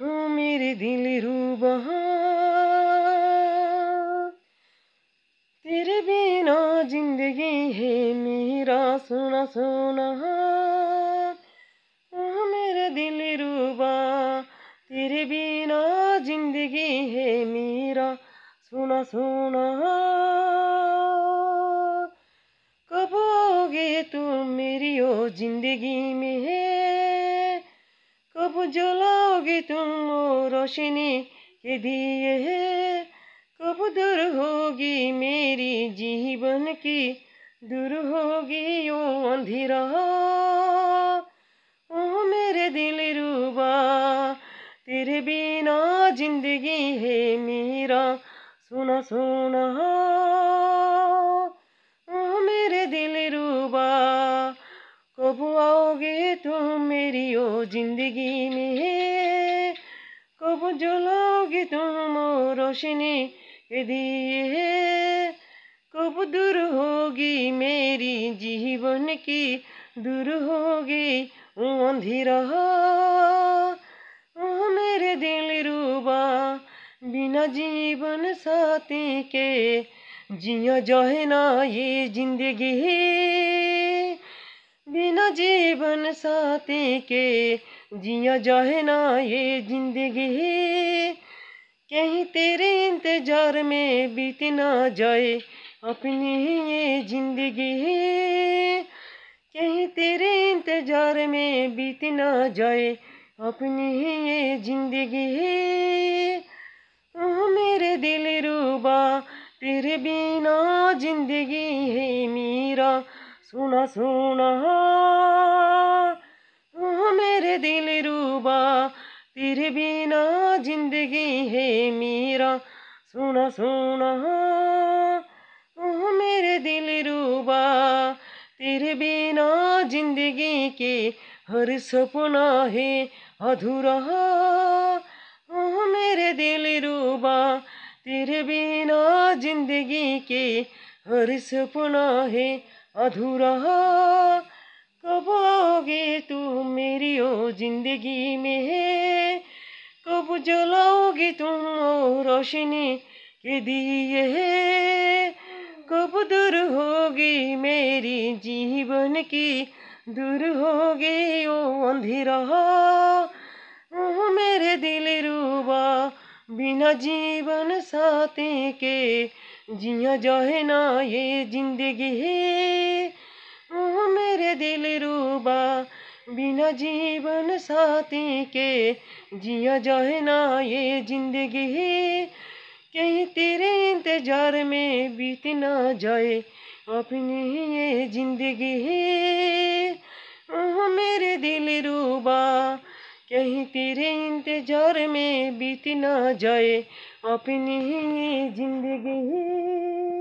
हो मेरे दिल रूबहा तेरे बिना जिंदगी है मेरा सोना सोना हो मेरे दिल रूबा तेरे बिना जिंदगी है मेरा सोना सोना अब जलाओगे तुम वो रोशनी के दिए है कब दूर होगी मेरी जीवन की दूर होगी ओ अंधेरा ओ मेरे दिल रूबा तेरे बिना जिंदगी है मेरा सोना सोना জলগিত রোশনি दिए कब दूर होगी मेरी जीवन की दूर होगी अंधेर ओ मेरे दिल रूबा बिना जीवन साथी के जिया जो है ना ये जिंदगी बिना जीवन साथी के जिया जाए ना ये जिंदगी कहीं तेरे इंतजार में बीत ना जाए अपनी ये जिंदगी कहीं तेरे इंतजार में बीत ना जाए अपनी ये जिंदगी ओह मेरे दिल रूबा तेरे बिना जिंदगी है मेरा सुना सोना ओ हाँ, मेरे दिल रूबा तेरे बिना जिंदगी है मेरा सुना सोना ओ हाँ, मेरे दिल रूबा तेरे बिना जिंदगी के हर सपना है अधूरा ओ हाँ, मेरे दिल रूबा तेरे बिना जिंदगी के हर सपना है अधूरा कब आओगे तुम मेरी ओ जिंदगी में कब जलाओगे तुम ओ रोशनी के दिए कब दूर होगी मेरी जीवन की दूर होगी ओ अंधेरा मेरे दिल बिना जीवन साथी के जिया जो है ना ये जिंदगी है ओ मेरे दिल रूबा बिना जीवन साथी के जिया जो है ना ये जिंदगी है कहीं तेरे इंतजार में बीत ना जाए अपनी ये जिंदगी है ओ मेरे दिल रूबा कहीं तेरे इंतजार में बीत न जाए अपनी ही जिंदगी